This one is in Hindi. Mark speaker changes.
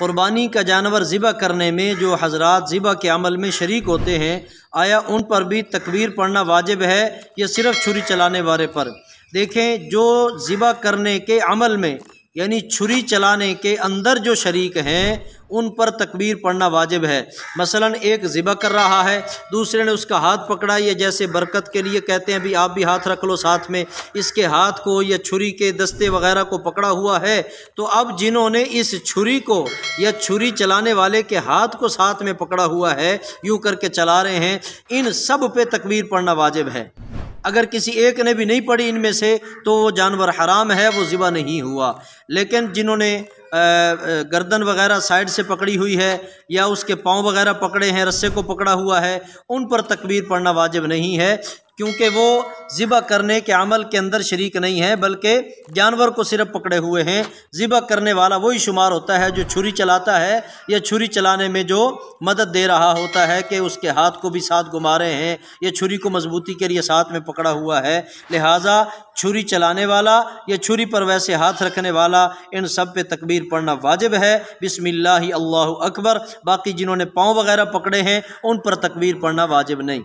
Speaker 1: क़ुरबानी का जानवर ज़िबा करने में जो हजरात ज़िबा के अमल में शरीक होते हैं आया उन पर भी तकबीर पढ़ना वाजिब है या सिर्फ छुरी चलाने वाले पर देखें जो ज़िबा करने के अमल में यानी छुरी चलाने के अंदर जो शरीक हैं उन पर तकबीर पढ़ना वाजिब है मसलन एक ज़िबा कर रहा है दूसरे ने उसका हाथ पकड़ा या जैसे बरकत के लिए कहते हैं भी आप भी हाथ रख लो साथ में इसके हाथ को या छुरी के दस्ते वगैरह को पकड़ा हुआ है तो अब जिन्होंने इस छुरी को या छुरी चलाने वाले के हाथ को साथ में पकड़ा हुआ है यूँ करके चला रहे हैं इन सब पे तकबीर पढ़ना वाजिब है अगर किसी एक ने भी नहीं पढ़ी इनमें से तो वो जानवर हराम है वो ज़िबा नहीं हुआ लेकिन जिन्होंने गर्दन वगैरह साइड से पकड़ी हुई है या उसके पाँव वगैरह पकड़े हैं रस्से को पकड़ा हुआ है उन पर तकबीर पढ़ना वाजिब नहीं है क्योंकि वो ज़िबा करने के अमल के अंदर शरीक नहीं है बल्कि जानवर को सिर्फ पकड़े हुए हैं ज़िबा करने वाला वही शुमार होता है जो छुरी चलाता है या छुरी चलाने में जो मदद दे रहा होता है कि उसके हाथ को भी साथ घुमा रहे हैं या छुरी को मजबूती के लिए साथ में पकड़ा हुआ है लिहाजा छुरी चलाने वाला या छुरी पर वैसे हाथ रखने वाला इन सब पे तकबीर पढ़ना वाजिब है बिसमिल्ला अल्लाह अकबर बाकी जिन्होंने पाँव वगैरह पकड़े हैं उन पर तकबीर पढ़ना वाजिब नहीं